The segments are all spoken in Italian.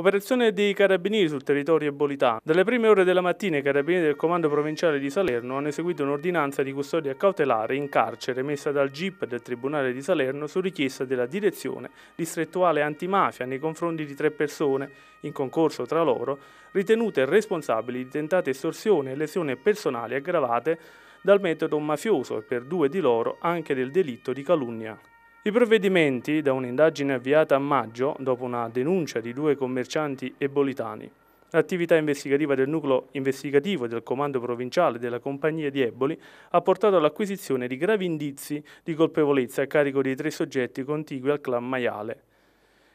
Operazione dei carabinieri sul territorio ebolitano. Dalle prime ore della mattina i carabinieri del comando provinciale di Salerno hanno eseguito un'ordinanza di custodia cautelare in carcere emessa dal GIP del Tribunale di Salerno su richiesta della direzione distrettuale antimafia nei confronti di tre persone, in concorso tra loro, ritenute responsabili di tentate estorsioni e lesioni personali aggravate dal metodo mafioso e per due di loro anche del delitto di calunnia. I provvedimenti, da un'indagine avviata a maggio, dopo una denuncia di due commercianti ebolitani, L'attività investigativa del nucleo investigativo del comando provinciale della compagnia di Eboli ha portato all'acquisizione di gravi indizi di colpevolezza a carico dei tre soggetti contigui al clan Maiale,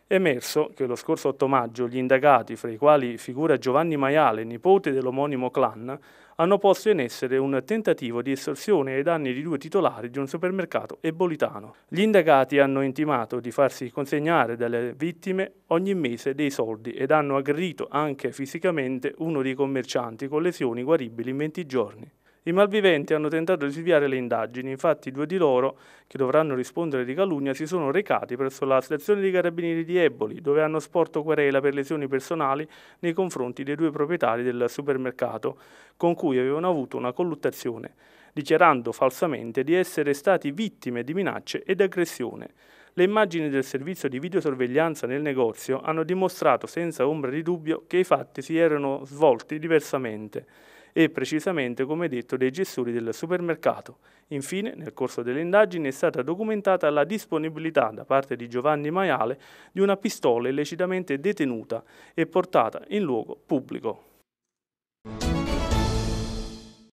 emerso che lo scorso 8 maggio gli indagati, fra i quali figura Giovanni Maiale, nipote dell'omonimo clan, hanno posto in essere un tentativo di estorsione ai danni di due titolari di un supermercato ebolitano. Gli indagati hanno intimato di farsi consegnare dalle vittime ogni mese dei soldi ed hanno aggredito anche fisicamente uno dei commercianti con lesioni guaribili in 20 giorni. I malviventi hanno tentato di sviare le indagini, infatti due di loro, che dovranno rispondere di calunnia, si sono recati presso la stazione dei carabinieri di Eboli, dove hanno sporto querela per lesioni personali nei confronti dei due proprietari del supermercato, con cui avevano avuto una colluttazione, dichiarando falsamente di essere stati vittime di minacce ed aggressione. Le immagini del servizio di videosorveglianza nel negozio hanno dimostrato senza ombra di dubbio che i fatti si erano svolti diversamente e precisamente, come detto, dei gestori del supermercato. Infine, nel corso delle indagini è stata documentata la disponibilità da parte di Giovanni Maiale di una pistola illecitamente detenuta e portata in luogo pubblico.